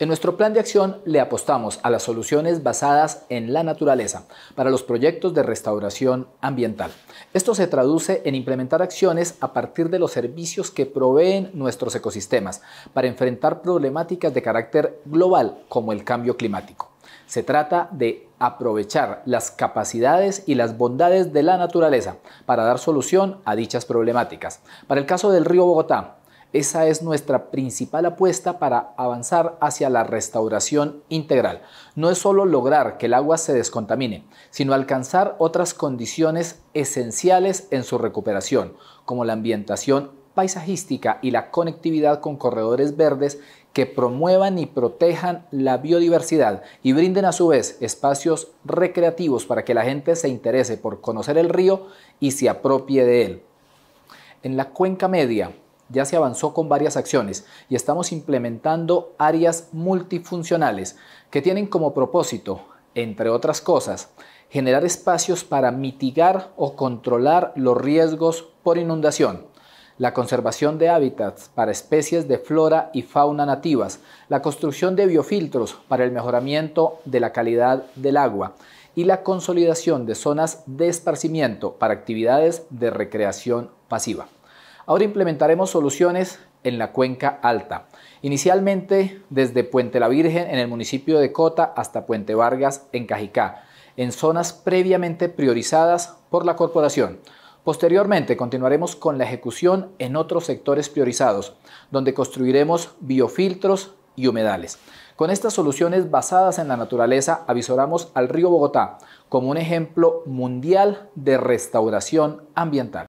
En nuestro plan de acción le apostamos a las soluciones basadas en la naturaleza para los proyectos de restauración ambiental. Esto se traduce en implementar acciones a partir de los servicios que proveen nuestros ecosistemas para enfrentar problemáticas de carácter global como el cambio climático. Se trata de aprovechar las capacidades y las bondades de la naturaleza para dar solución a dichas problemáticas. Para el caso del río Bogotá, esa es nuestra principal apuesta para avanzar hacia la restauración integral. No es solo lograr que el agua se descontamine, sino alcanzar otras condiciones esenciales en su recuperación, como la ambientación paisajística y la conectividad con corredores verdes que promuevan y protejan la biodiversidad y brinden a su vez espacios recreativos para que la gente se interese por conocer el río y se apropie de él. En la cuenca media, ya se avanzó con varias acciones y estamos implementando áreas multifuncionales que tienen como propósito, entre otras cosas, generar espacios para mitigar o controlar los riesgos por inundación, la conservación de hábitats para especies de flora y fauna nativas, la construcción de biofiltros para el mejoramiento de la calidad del agua y la consolidación de zonas de esparcimiento para actividades de recreación pasiva. Ahora implementaremos soluciones en la cuenca alta. Inicialmente desde Puente la Virgen en el municipio de Cota hasta Puente Vargas en Cajicá, en zonas previamente priorizadas por la corporación. Posteriormente continuaremos con la ejecución en otros sectores priorizados, donde construiremos biofiltros y humedales. Con estas soluciones basadas en la naturaleza avisoramos al río Bogotá como un ejemplo mundial de restauración ambiental.